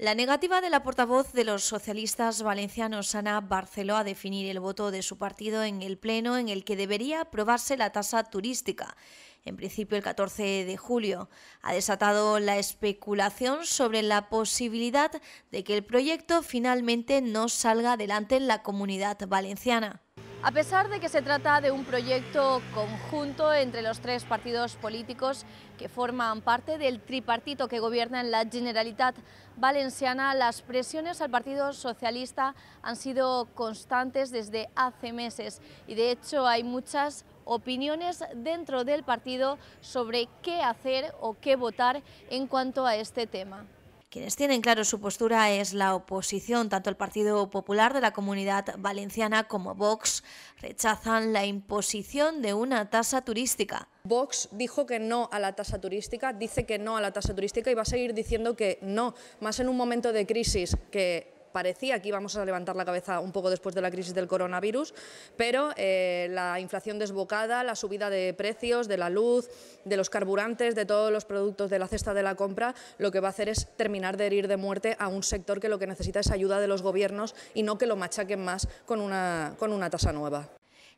La negativa de la portavoz de los socialistas valencianos, Ana Barceló, a definir el voto de su partido en el Pleno en el que debería aprobarse la tasa turística, en principio el 14 de julio, ha desatado la especulación sobre la posibilidad de que el proyecto finalmente no salga adelante en la comunidad valenciana. A pesar de que se trata de un proyecto conjunto entre los tres partidos políticos que forman parte del tripartito que gobierna en la Generalitat Valenciana, las presiones al Partido Socialista han sido constantes desde hace meses y de hecho hay muchas opiniones dentro del partido sobre qué hacer o qué votar en cuanto a este tema. Quienes tienen claro su postura es la oposición, tanto el Partido Popular de la Comunidad Valenciana como Vox rechazan la imposición de una tasa turística. Vox dijo que no a la tasa turística, dice que no a la tasa turística y va a seguir diciendo que no, más en un momento de crisis que parecía que íbamos a levantar la cabeza un poco después de la crisis del coronavirus, pero eh, la inflación desbocada, la subida de precios, de la luz, de los carburantes, de todos los productos de la cesta de la compra, lo que va a hacer es terminar de herir de muerte a un sector que lo que necesita es ayuda de los gobiernos y no que lo machaquen más con una, con una tasa nueva.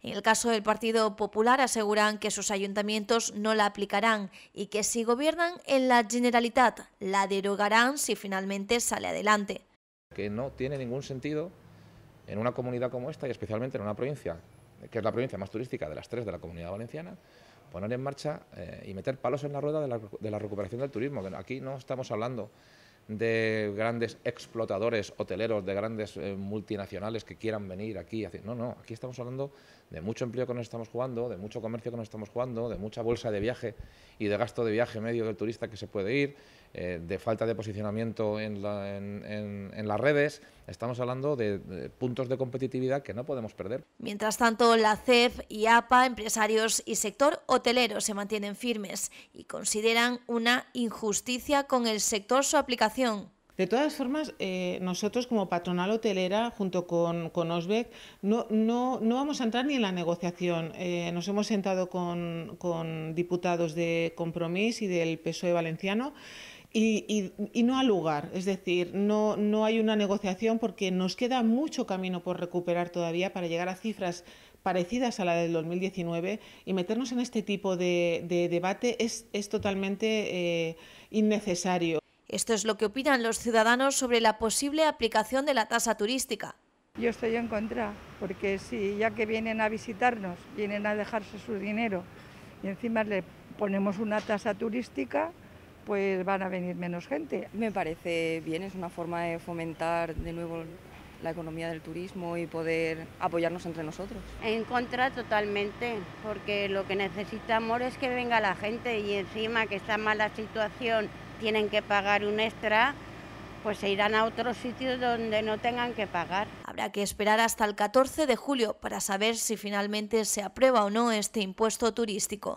En el caso del Partido Popular aseguran que sus ayuntamientos no la aplicarán y que si gobiernan en la Generalitat la derogarán si finalmente sale adelante que no tiene ningún sentido en una comunidad como esta y especialmente en una provincia, que es la provincia más turística de las tres de la comunidad valenciana, poner en marcha eh, y meter palos en la rueda de la, de la recuperación del turismo. que Aquí no estamos hablando de grandes explotadores hoteleros, de grandes eh, multinacionales que quieran venir aquí. No, no, aquí estamos hablando de mucho empleo que nos estamos jugando, de mucho comercio que nos estamos jugando, de mucha bolsa de viaje y de gasto de viaje medio del turista que se puede ir, eh, de falta de posicionamiento en, las redes. Estamos hablando de, puntos de competitividad que no podemos perder. Mientras tanto, la CEF y APA, empresarios y sector hotelero se mantienen firmes y consideran una injusticia con el sector su aplicación de todas formas, eh, nosotros como patronal hotelera, junto con, con no, vamos a entrar ni en la negociación. Eh, nos hemos sentado con, diputados de Compromís y del PSOE valenciano y, no al lugar. Es decir, no, hay una negociación porque nos queda mucho camino por recuperar todavía para llegar a cifras parecidas a la del 2019 y meternos en este tipo de, debate es, totalmente eh, innecesario. Esto es lo que opinan los ciudadanos sobre la posible aplicación de la tasa turística. Yo estoy en contra, porque si ya que vienen a visitarnos, vienen a dejarse su dinero y encima le ponemos una tasa turística, pues van a venir menos gente. Me parece bien, es una forma de fomentar de nuevo la economía del turismo y poder apoyarnos entre nosotros. En contra totalmente, porque lo que necesitamos es que venga la gente y encima que está mala situación tienen que pagar un extra, pues se irán a otro sitio donde no tengan que pagar. Habrá que esperar hasta el 14 de julio para saber si finalmente se aprueba o no este impuesto turístico.